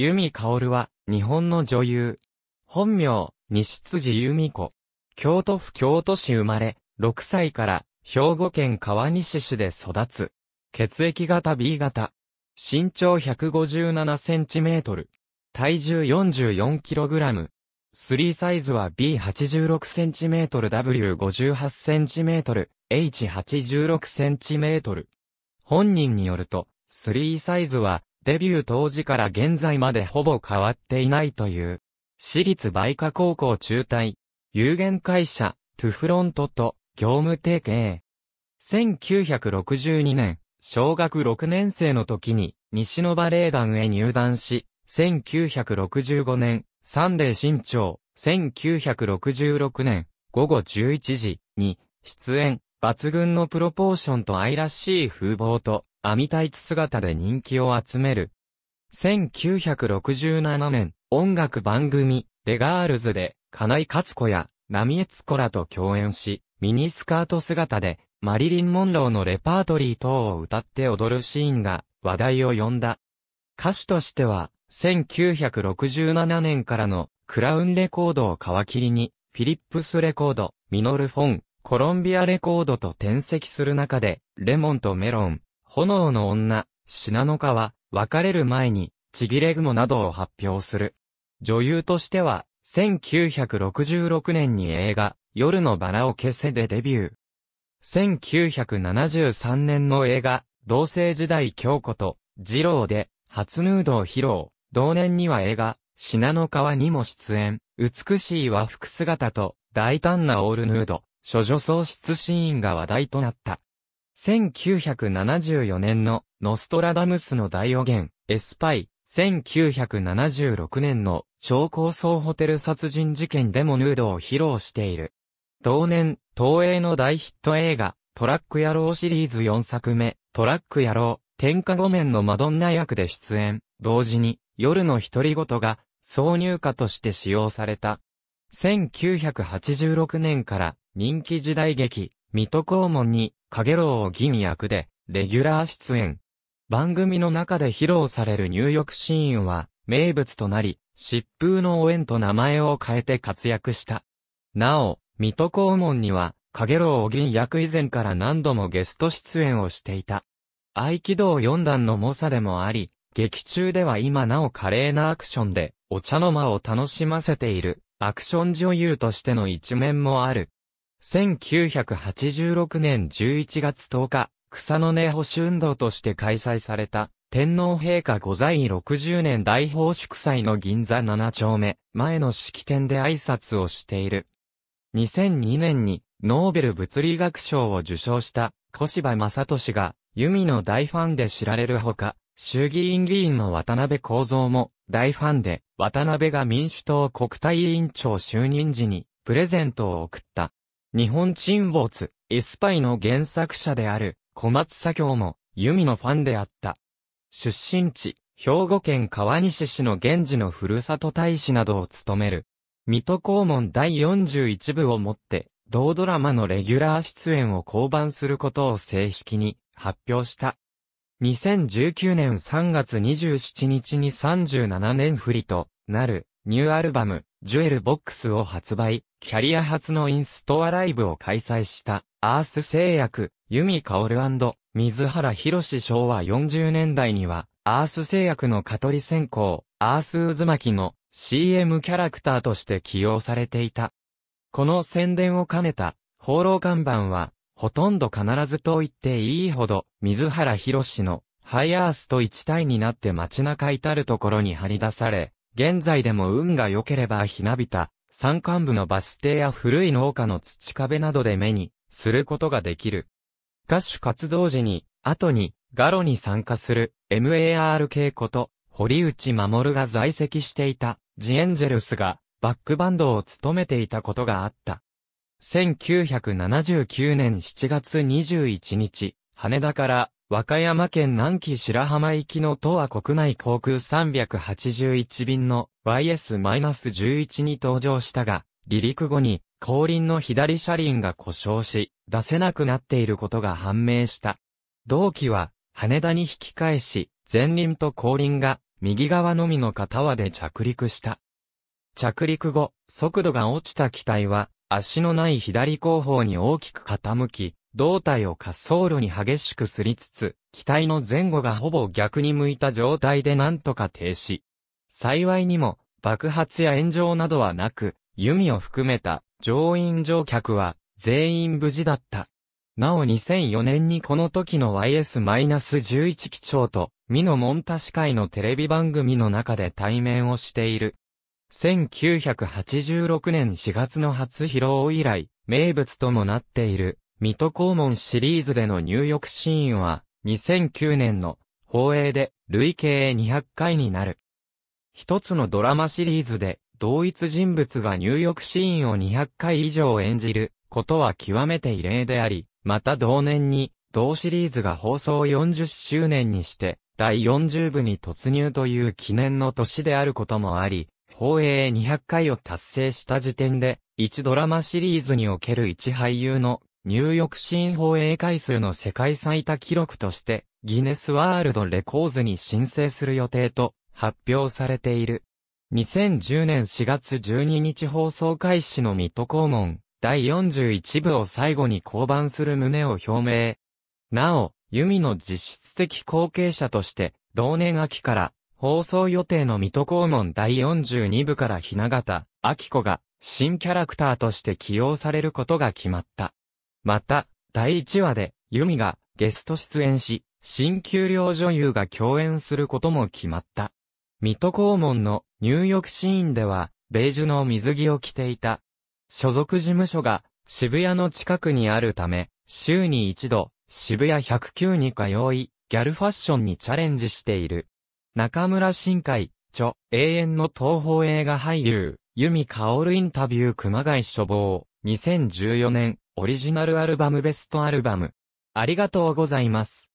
由美織は、日本の女優。本名、西辻由美子。京都府京都市生まれ、6歳から、兵庫県川西市で育つ。血液型 B 型。身長157センチメートル。体重44キログラム。スリーサイズは B86 センチメートル W58 センチメートル H86 センチメートル。本人によると、スリーサイズはデビュー当時から現在までほぼ変わっていないという。私立梅花高校中退、有限会社、トゥフロントと業務提携。1962年、小学6年生の時に西のバレエ団へ入団し、1965年、サンデー新潮、1966年、午後11時に出演、抜群のプロポーションと愛らしい風貌と、網タイツ姿で人気を集める。1967年、音楽番組、レガールズで、金井勝子や、波江津子らと共演し、ミニスカート姿で、マリリン・モンローのレパートリー等を歌って踊るシーンが、話題を呼んだ。歌手としては、1967年からの、クラウンレコードを皮切りに、フィリップスレコード、ミノル・フォン、コロンビアレコードと転籍する中で、レモンとメロン、炎の女、品の川、別れる前に、ちぎれ雲などを発表する。女優としては、1966年に映画、夜のバラを消せでデビュー。1973年の映画、同性時代京子と、二郎で、初ヌードを披露。同年には映画、品の川にも出演、美しい和服姿と、大胆なオールヌード。処女喪失シーンが話題となった。1974年のノストラダムスの大予言、エスパイ、1976年の超高層ホテル殺人事件でもヌードを披露している。同年、東映の大ヒット映画、トラック野郎シリーズ4作目、トラック野郎、天下御面のマドンナ役で出演、同時に、夜の独り言が、挿入歌として使用された。1986年から人気時代劇、水戸黄門に、かげろうを銀役で、レギュラー出演。番組の中で披露される入浴シーンは、名物となり、疾風の応援と名前を変えて活躍した。なお、水戸黄門には、かげろう銀役以前から何度もゲスト出演をしていた。合気道四段の猛者でもあり、劇中では今なお華麗なアクションで、お茶の間を楽しませている、アクション女優としての一面もある。1986年11月10日、草の根保守運動として開催された、天皇陛下御在位60年大宝祝祭の銀座7丁目、前の式典で挨拶をしている。2002年に、ノーベル物理学賞を受賞した、小柴正俊が、弓の大ファンで知られるほか、衆議院議員の渡辺幸三も、大ファンで、渡辺が民主党国対委員長就任時に、プレゼントを贈った。日本沈没、エスパイの原作者である小松左京もユミのファンであった。出身地、兵庫県川西市の現地のふるさと大使などを務める。水戸黄門第41部をもって、同ドラマのレギュラー出演を降板することを正式に発表した。2019年3月27日に37年振りとなるニューアルバムジュエルボックスを発売、キャリア初のインストアライブを開催した、アース製薬、ユミカオル水原博士昭和40年代には、アース製薬の香取り線アース渦巻きの CM キャラクターとして起用されていた。この宣伝を兼ねた、放浪看板は、ほとんど必ずと言っていいほど、水原博士の、ハイアースと一体になって街中至るところに張り出され、現在でも運が良ければひなびた、山間部のバス停や古い農家の土壁などで目にすることができる。歌手活動時に、後に、ガロに参加する MAR 稽古と堀内守が在籍していたジエンジェルスがバックバンドを務めていたことがあった。1979年7月21日、羽田から和歌山県南紀白浜行きの東亜国内航空381便の YS-11 に登場したが、離陸後に後輪の左車輪が故障し、出せなくなっていることが判明した。同期は羽田に引き返し、前輪と後輪が右側のみの片輪で着陸した。着陸後、速度が落ちた機体は足のない左後方に大きく傾き、胴体を滑走路に激しくすりつつ、機体の前後がほぼ逆に向いた状態でなんとか停止。幸いにも、爆発や炎上などはなく、弓を含めた乗員乗客は全員無事だった。なお2004年にこの時の YS-11 機長と、ミノモンタ司会のテレビ番組の中で対面をしている。1986年4月の初披露以来、名物ともなっている、水戸黄門シリーズでの入浴シーンは、2009年の放映で累計200回になる。一つのドラマシリーズで同一人物が入浴シーンを200回以上演じることは極めて異例であり、また同年に同シリーズが放送40周年にして第40部に突入という記念の年であることもあり、放映200回を達成した時点で、1ドラマシリーズにおける1俳優の入浴新放映回数の世界最多記録として、ギネスワールドレコーズに申請する予定と発表されている。2010年4月12日放送開始の水戸公文、第41部を最後に降板する旨を表明。なお、ユミの実質的後継者として、同年秋から放送予定の水戸公文第42部から雛形、秋子が新キャラクターとして起用されることが決まった。また、第1話で、ユミがゲスト出演し、新給料女優が共演することも決まった。水戸黄門の入浴シーンでは、ベージュの水着を着ていた。所属事務所が渋谷の近くにあるため、週に一度、渋谷109に通い、ギャルファッションにチャレンジしている。中村新海、著、永遠の東方映画俳優、由美ルインタビュー熊谷処方、2014年オリジナルアルバムベストアルバム。ありがとうございます。